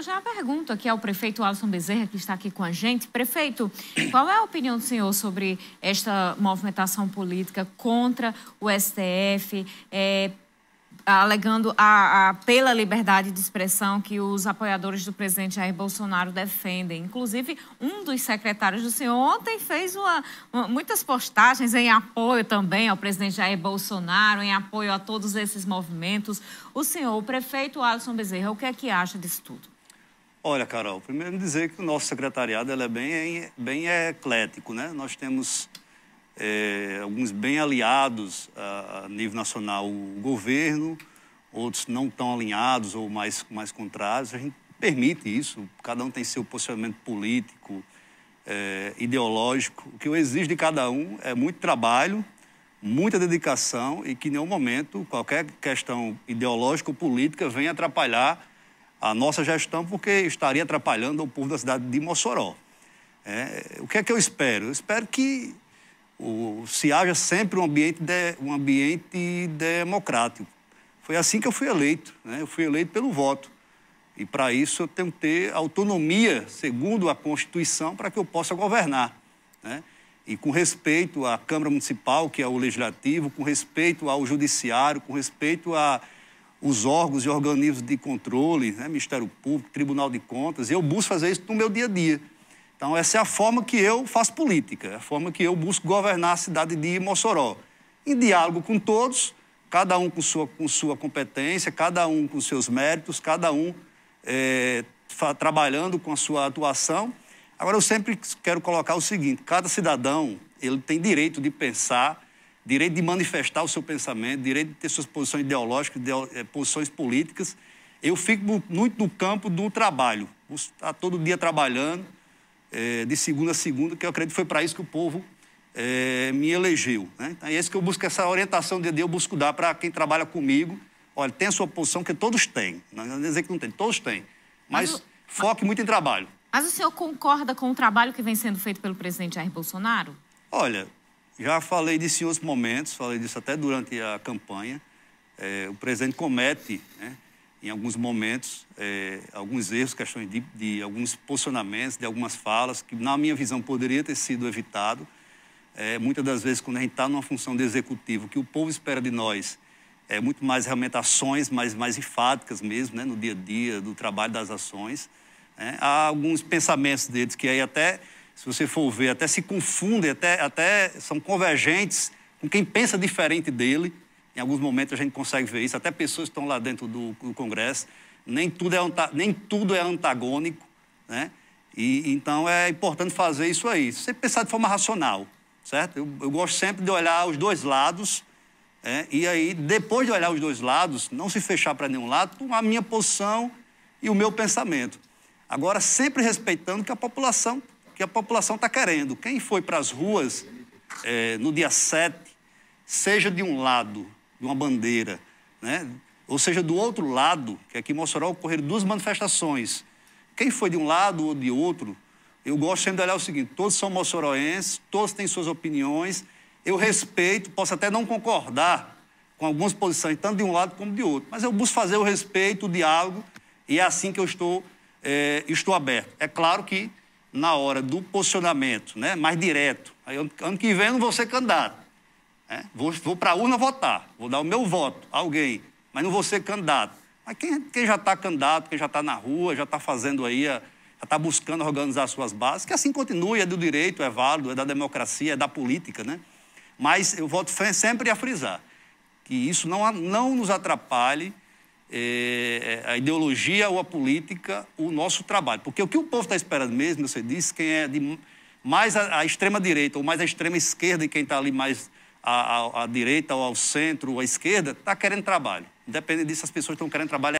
eu já pergunto aqui ao prefeito Alisson Bezerra, que está aqui com a gente. Prefeito, qual é a opinião do senhor sobre esta movimentação política contra o STF, é, alegando a, a, pela liberdade de expressão que os apoiadores do presidente Jair Bolsonaro defendem? Inclusive, um dos secretários do senhor ontem fez uma, uma, muitas postagens em apoio também ao presidente Jair Bolsonaro, em apoio a todos esses movimentos. O senhor, o prefeito Alisson Bezerra, o que é que acha disso tudo? Olha, Carol, primeiro dizer que o nosso secretariado é bem, bem eclético, né? Nós temos é, alguns bem aliados a, a, nível nacional o governo, outros não tão alinhados ou mais, mais contrários. A gente permite isso, cada um tem seu posicionamento político, é, ideológico. O que eu exijo de cada um é muito trabalho, muita dedicação e que em nenhum momento qualquer questão ideológica ou política venha atrapalhar a nossa gestão, porque estaria atrapalhando o povo da cidade de Mossoró. É, o que é que eu espero? Eu espero que o, se haja sempre um ambiente, de, um ambiente democrático. Foi assim que eu fui eleito, né? eu fui eleito pelo voto. E para isso eu tenho que ter autonomia, segundo a Constituição, para que eu possa governar. Né? E com respeito à Câmara Municipal, que é o legislativo, com respeito ao Judiciário, com respeito a os órgãos e organismos de controle, né, Ministério Público, Tribunal de Contas, eu busco fazer isso no meu dia a dia. Então, essa é a forma que eu faço política, é a forma que eu busco governar a cidade de Mossoró. Em diálogo com todos, cada um com sua, com sua competência, cada um com seus méritos, cada um é, trabalhando com a sua atuação. Agora, eu sempre quero colocar o seguinte: cada cidadão ele tem direito de pensar direito de manifestar o seu pensamento, direito de ter suas posições ideológicas, eh, posições políticas. Eu fico muito no campo do trabalho, está todo dia trabalhando, é, de segunda a segunda, que eu acredito que foi para isso que o povo é, me elegeu. Né? Então, é isso que eu busco, essa orientação de Deus, eu busco dar para quem trabalha comigo. Olha, tem a sua posição, que todos têm. Não é dizer que não tem, todos têm. Mas, mas foque muito em trabalho. Mas o senhor concorda com o trabalho que vem sendo feito pelo presidente Jair Bolsonaro? Olha, já falei disso em outros momentos, falei disso até durante a campanha. É, o presidente comete, né, em alguns momentos, é, alguns erros, questões de, de, alguns posicionamentos, de algumas falas, que, na minha visão, poderia ter sido evitado. É, muitas das vezes, quando a gente está numa função de executivo, que o povo espera de nós é muito mais realmente ações mais, mais enfáticas mesmo, né, no dia a dia, do trabalho das ações. Né? Há alguns pensamentos deles que aí até se você for ver, até se confundem, até, até são convergentes com quem pensa diferente dele. Em alguns momentos a gente consegue ver isso, até pessoas que estão lá dentro do, do Congresso. Nem tudo é, nem tudo é antagônico, né? E, então é importante fazer isso aí. Se você pensar de forma racional, certo? Eu, eu gosto sempre de olhar os dois lados. É, e aí, depois de olhar os dois lados, não se fechar para nenhum lado, a minha posição e o meu pensamento. Agora, sempre respeitando que a população que a população está querendo. Quem foi para as ruas é, no dia 7, seja de um lado, de uma bandeira, né? ou seja, do outro lado, que aqui em Mossoró ocorreram duas manifestações. Quem foi de um lado ou de outro, eu gosto sempre de olhar o seguinte: todos são moçoroenses, todos têm suas opiniões, eu respeito, posso até não concordar com algumas posições, tanto de um lado como de outro, mas eu busco fazer o respeito, o diálogo, e é assim que eu estou, é, estou aberto. É claro que na hora do posicionamento, né, mais direto. Aí, ano que vem eu não vou ser candidato. Né? Vou, vou para a urna votar, vou dar o meu voto a alguém, mas não vou ser candidato. Mas quem, quem já está candidato, quem já está na rua, já está fazendo aí, a, já está buscando organizar suas bases, que assim continue, é do direito, é válido, é da democracia, é da política, né? Mas eu volto sempre a frisar que isso não, não nos atrapalhe eh, a ideologia ou a política o nosso trabalho. Porque o que o povo está esperando mesmo, você disse, quem é de mais à extrema-direita ou mais à extrema-esquerda e quem está ali mais à, à, à direita ou ao centro ou à esquerda, está querendo trabalho. Independente disso, as pessoas estão querendo trabalhar.